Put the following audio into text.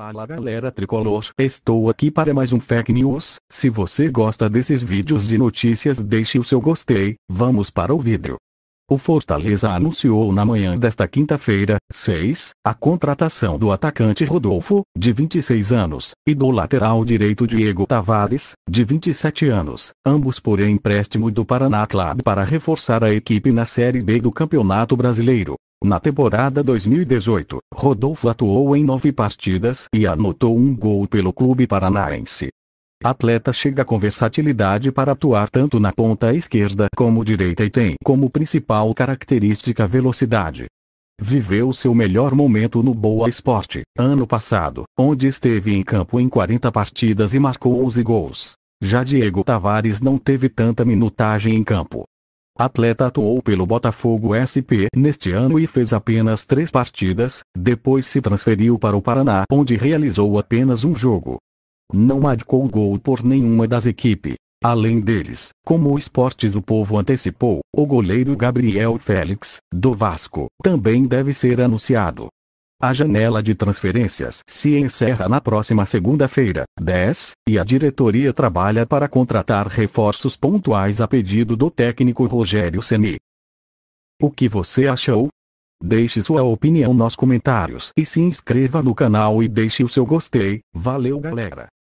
Fala galera tricolor, estou aqui para mais um Fake News. Se você gosta desses vídeos de notícias, deixe o seu gostei. Vamos para o vídeo. O Fortaleza anunciou na manhã desta quinta-feira, 6, a contratação do atacante Rodolfo, de 26 anos, e do lateral direito Diego Tavares, de 27 anos, ambos por empréstimo do Paraná Club para reforçar a equipe na Série B do Campeonato Brasileiro. Na temporada 2018, Rodolfo atuou em nove partidas e anotou um gol pelo clube paranaense. Atleta chega com versatilidade para atuar tanto na ponta esquerda como direita e tem como principal característica velocidade. Viveu seu melhor momento no Boa Esporte, ano passado, onde esteve em campo em 40 partidas e marcou 11 gols. Já Diego Tavares não teve tanta minutagem em campo, Atleta atuou pelo Botafogo SP neste ano e fez apenas três partidas, depois se transferiu para o Paraná onde realizou apenas um jogo. Não marcou gol por nenhuma das equipes. Além deles, como o Esportes do Povo antecipou, o goleiro Gabriel Félix, do Vasco, também deve ser anunciado. A janela de transferências se encerra na próxima segunda-feira, 10, e a diretoria trabalha para contratar reforços pontuais a pedido do técnico Rogério Ceni. O que você achou? Deixe sua opinião nos comentários e se inscreva no canal e deixe o seu gostei. Valeu, galera!